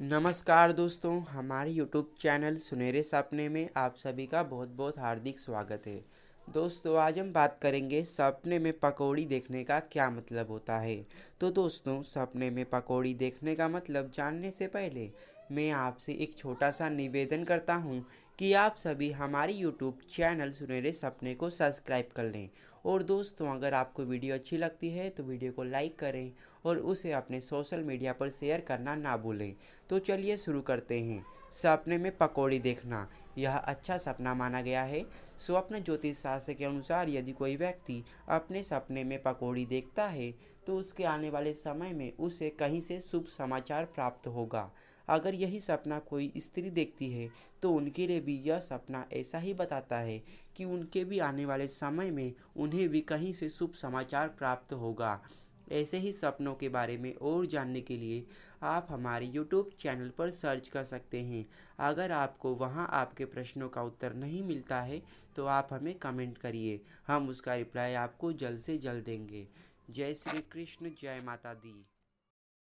नमस्कार दोस्तों हमारे यूट्यूब चैनल सुनहरे सपने में आप सभी का बहुत बहुत हार्दिक स्वागत है दोस्तों आज हम बात करेंगे सपने में पकौड़ी देखने का क्या मतलब होता है तो दोस्तों सपने में पकौड़ी देखने का मतलब जानने से पहले मैं आपसे एक छोटा सा निवेदन करता हूँ कि आप सभी हमारी यूट्यूब चैनल सुनहरे सपने को सब्सक्राइब कर लें और दोस्तों अगर आपको वीडियो अच्छी लगती है तो वीडियो को लाइक करें और उसे अपने सोशल मीडिया पर शेयर करना ना भूलें तो चलिए शुरू करते हैं सपने में पकौड़ी देखना यह अच्छा सपना माना गया है स्वप्न ज्योतिष शास्त्र के अनुसार यदि कोई व्यक्ति अपने सपने में पकौड़ी देखता है तो उसके आने वाले समय में उसे कहीं से शुभ समाचार प्राप्त होगा अगर यही सपना कोई स्त्री देखती है तो उनके लिए भी यह सपना ऐसा ही बताता है कि उनके भी आने वाले समय में उन्हें भी कहीं से शुभ समाचार प्राप्त होगा ऐसे ही सपनों के बारे में और जानने के लिए आप हमारे YouTube चैनल पर सर्च कर सकते हैं अगर आपको वहाँ आपके प्रश्नों का उत्तर नहीं मिलता है तो आप हमें कमेंट करिए हम उसका रिप्लाई आपको जल्द से जल्द देंगे जय श्री कृष्ण जय माता दी